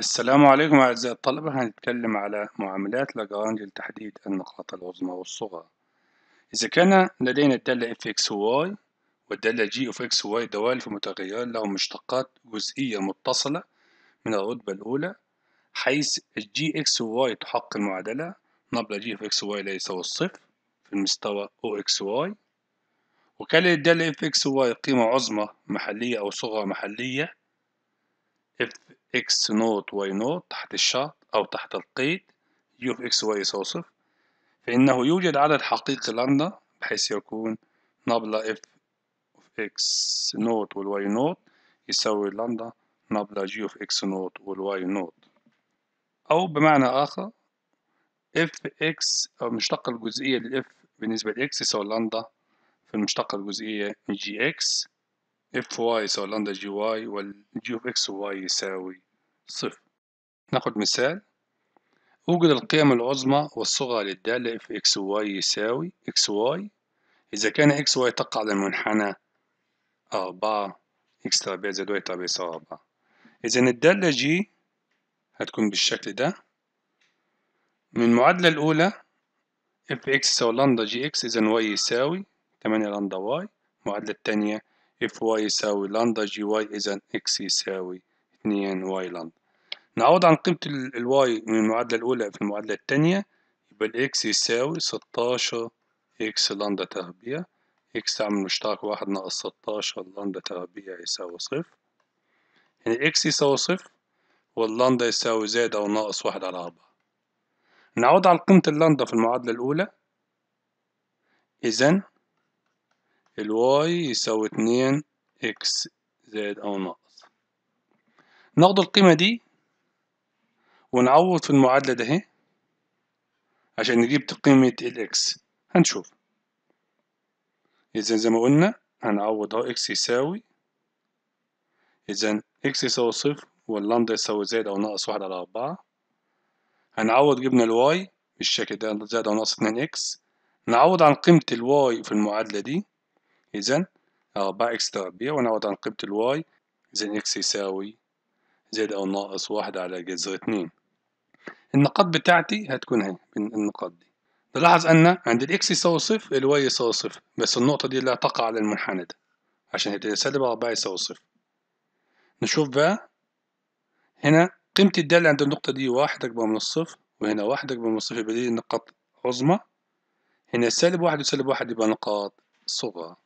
السلام عليكم أعزائي الطلبة هنتكلم على معاملات لاجرانج لتحديد النقاط العظمى والصغرى إذا كان لدينا الدالة اف اكس واي والدالة جي اوف اكس واي دوالف متغيران لهم مشتقات جزئية متصلة من الرتبة الأولى حيث الجي اكس واي تحقق المعادلة نبلة جي اوف اكس واي لا يساوي الصفر في المستوى او اكس واي وكان للدالة اف اكس واي قيمة عظمى محلية أو صغرى محلية اف اكس نوت واي نوت تحت الشرط أو تحت القيد يو اوف اكس واي صوصف فإنه يوجد عدد حقيقي لندا بحيث يكون نبلة اف اكس نوت والواي نوت يساوي لندا نبلة جي اوف اكس نوت والواي نوت أو بمعنى آخر اف اكس أو المشتقة الجزئية للاف بالنسبة لاكس يساوي لندا في المشتقة الجزئية جي اكس اف واي يساوي لندا جي واي والجي اوف اكس واي يساوي صفر ناخد مثال اوجد القيم العظمى والصغرى للدالة اف اكس واي يساوي اكس واي إذا كان اكس واي تقع على المنحنى أربعة اكس تربيع زائد واي تربيع يساوي أربعة إذا الدالة جي هتكون بالشكل ده من المعادلة الأولى اف اكس يساوي لندا جي اكس إذا واي يساوي تمانية لندا واي المعادلة التانية اف واي يساوي لندا جي واي إذا اكس يساوي 2 واي لندا نعوض عن قيمة الواي من المعادلة الأولى في المعادلة الثانيه يبقى الاكس يساوي ستاشر اكس لندا تربيع اكس تعمل مشترك واحد ناقص ستاشر لندا تربيع يساوي صفر يعني اكس يساوي صفر واللاندا يساوي زائد أو ناقص واحد على أربعة نعود على قيمة اللندا في المعادلة الأولى إذن الواي يساوي اتنين اكس زائد او ناقص ناخد القيمة دي ونعوض في المعادلة ده اهي عشان نجيب قيمة الاكس هنشوف اذا زي ما قلنا هنعوض اهو اكس يساوي اذا اكس يساوي صفر واللندا يساوي زائد او ناقص واحد على اربعة هنعوض جبنا الواي بالشكل ده زائد او ناقص اتنين اكس نعوض عن قيمة الواي في المعادلة دي إذا أربعة إكس تربيع ونعود عن قيمة الواي إذا إكس يساوي زائد أو ناقص واحد على جذر اتنين النقاط بتاعتي هتكون من النقاط دي نلاحظ أن عند الإكس يساوي صفر الواي يساوي صفر بس النقطة دي لا تقع على المنحنى ده عشان هي سالب أربعة يساوي صفر نشوف بقى هنا قيمة الدالة عند النقطة دي واحد أكبر من الصفر وهنا واحد أكبر من الصفر يبقى دي نقاط عظمى هنا سالب واحد وسالب واحد يبقى نقاط صغرى